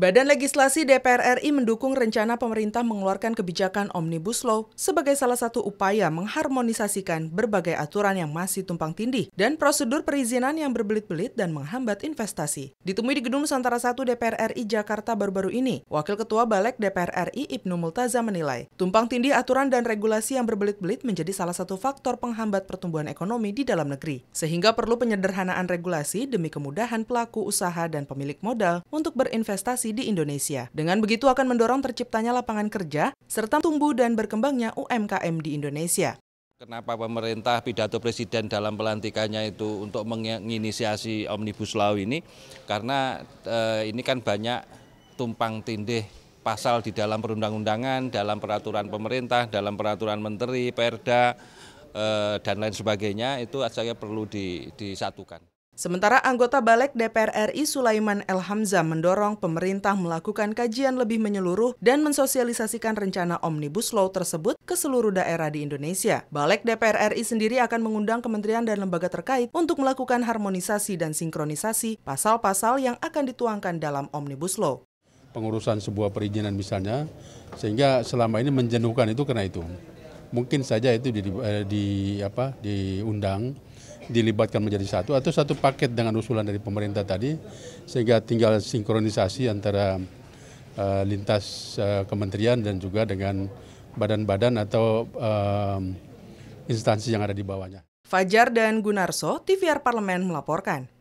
Badan Legislasi DPR RI mendukung rencana pemerintah mengeluarkan kebijakan Omnibus Law sebagai salah satu upaya mengharmonisasikan berbagai aturan yang masih tumpang tindih dan prosedur perizinan yang berbelit-belit dan menghambat investasi. Ditemui di Gedung Nusantara 1 DPR RI Jakarta baru-baru ini, Wakil Ketua Balek DPR RI Ibnu Multaza menilai, tumpang tindih aturan dan regulasi yang berbelit-belit menjadi salah satu faktor penghambat pertumbuhan ekonomi di dalam negeri, sehingga perlu penyederhanaan regulasi demi kemudahan pelaku usaha dan pemilik modal untuk berinvestasi di Indonesia. Dengan begitu akan mendorong terciptanya lapangan kerja serta tumbuh dan berkembangnya UMKM di Indonesia. Kenapa pemerintah pidato presiden dalam pelantikannya itu untuk menginisiasi Omnibus Law ini? Karena e, ini kan banyak tumpang tindih pasal di dalam perundang-undangan, dalam peraturan pemerintah, dalam peraturan menteri, perda, e, dan lain sebagainya itu saya perlu di, disatukan. Sementara anggota Balek DPR RI Sulaiman El Hamza mendorong pemerintah melakukan kajian lebih menyeluruh dan mensosialisasikan rencana Omnibus Law tersebut ke seluruh daerah di Indonesia. Balek DPR RI sendiri akan mengundang kementerian dan lembaga terkait untuk melakukan harmonisasi dan sinkronisasi pasal-pasal yang akan dituangkan dalam Omnibus Law pengurusan sebuah perizinan misalnya, sehingga selama ini menjenuhkan itu karena itu. Mungkin saja itu di, di eh, apa diundang dilibatkan menjadi satu atau satu paket dengan usulan dari pemerintah tadi sehingga tinggal sinkronisasi antara uh, lintas uh, kementerian dan juga dengan badan-badan atau uh, instansi yang ada di bawahnya. Fajar dan Gunarso, TVR Parlemen melaporkan.